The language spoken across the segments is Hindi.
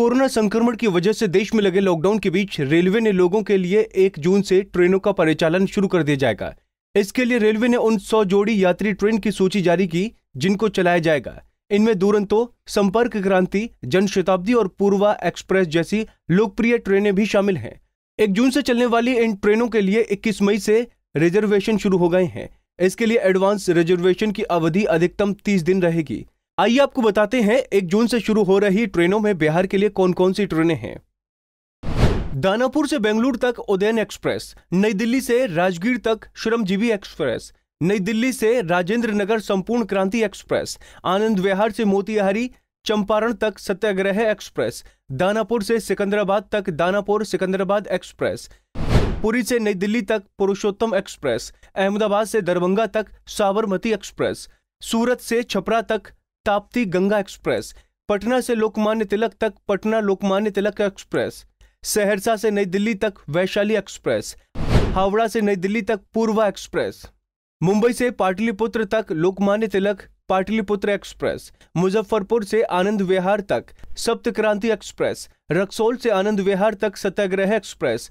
कोरोना संक्रमण की वजह से देश में लगे लॉकडाउन के बीच रेलवे ने लोगों के लिए एक जून से ट्रेनों का परिचालन शुरू कर दिया जाएगा इसके लिए रेलवे ने उन सौ जोड़ी यात्री ट्रेन की सूची जारी की जिनको चलाया जाएगा इनमें दुरंतो संपर्क क्रांति जन शताब्दी और पूर्वा एक्सप्रेस जैसी लोकप्रिय ट्रेनें भी शामिल हैं एक जून से चलने वाली इन ट्रेनों के लिए 21 मई से रिजर्वेशन शुरू हो गए हैं इसके लिए एडवांस रिजर्वेशन की अवधि अधिकतम 30 दिन रहेगी आइए आपको बताते हैं एक जून से शुरू हो रही ट्रेनों में बिहार के लिए कौन कौन सी ट्रेनें हैं दानापुर से बेंगलुरु तक उदयन एक्सप्रेस नई दिल्ली से राजगीर तक श्रमजीवी एक्सप्रेस नई दिल्ली से राजेंद्र नगर संपूर्ण क्रांति एक्सप्रेस आनंद विहार से मोतिहारी चंपारण तक सत्याग्रह एक्सप्रेस दानापुर से सिकंदराबाद तक दानापुर सिकंदराबाद एक्सप्रेस पुरी से नई दिल्ली तक पुरुषोत्तम एक्सप्रेस अहमदाबाद से दरभंगा तक साबरमती एक्सप्रेस सूरत से छपरा तक ताप्ती गंगा एक्सप्रेस पटना से लोकमान्य तिलक तक पटना लोकमान्य तिलक एक्सप्रेस सहरसा से नई दिल्ली तक वैशाली एक्सप्रेस हावड़ा से नई दिल्ली तक पूर्वा एक्सप्रेस मुंबई से पाटलिपुत्र तक लोकमान्य तिलक पाटलिपुत्र एक्सप्रेस मुजफ्फरपुर से आनंद विहार तक सप्त क्रांति एक्सप्रेस रक्सोल से आनंद विहार तक सत्याग्रह एक्सप्रेस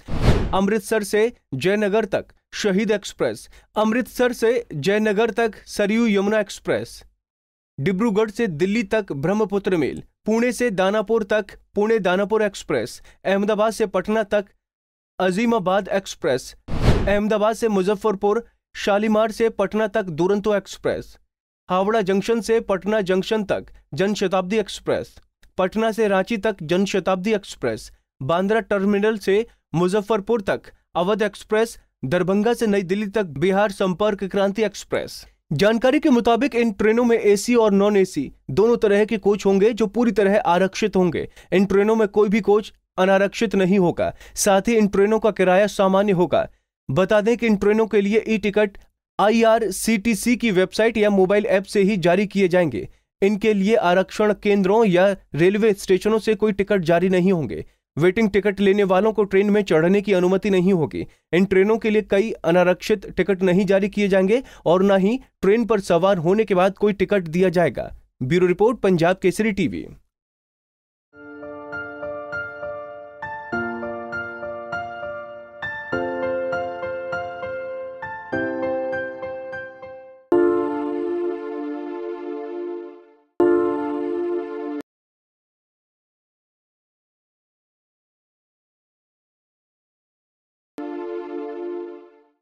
अमृतसर से जयनगर तक शहीद एक्सप्रेस अमृतसर से जयनगर तक सरयू यमुना एक्सप्रेस डिब्रूगढ़ से दिल्ली तक ब्रह्मपुत्र मेल पुणे से दानापुर तक पुणे दानापुर एक्सप्रेस अहमदाबाद से पटना तक अजीमाबाद एक्सप्रेस अहमदाबाद से मुजफ्फरपुर शालीमार से पटना तक दुरंतो एक्सप्रेस हावड़ा जंक्शन से पटना जंक्शन तक जनशताब्दी एक्सप्रेस पटना से रांची तक जनशताब्दी एक्सप्रेस बांद्रा टर्मिनल से मुजफ्फरपुर तक अवध एक्सप्रेस दरभंगा से नई दिल्ली तक बिहार संपर्क क्रांति एक्सप्रेस जानकारी के मुताबिक इन ट्रेनों में एसी और नॉन एसी दोनों तरह के कोच होंगे जो पूरी तरह आरक्षित होंगे इन ट्रेनों में कोई भी कोच अनारक्षित नहीं होगा साथ ही इन ट्रेनों का किराया सामान्य होगा बता दें कि इन ट्रेनों के लिए ई टिकट आईआरसीटीसी की वेबसाइट या मोबाइल ऐप से ही जारी किए जाएंगे इनके लिए आरक्षण केंद्रों या रेलवे स्टेशनों से कोई टिकट जारी नहीं होंगे वेटिंग टिकट लेने वालों को ट्रेन में चढ़ने की अनुमति नहीं होगी इन ट्रेनों के लिए कई अनारक्षित टिकट नहीं जारी किए जाएंगे और न ही ट्रेन पर सवार होने के बाद कोई टिकट दिया जाएगा bureau report Punjab Kesari TV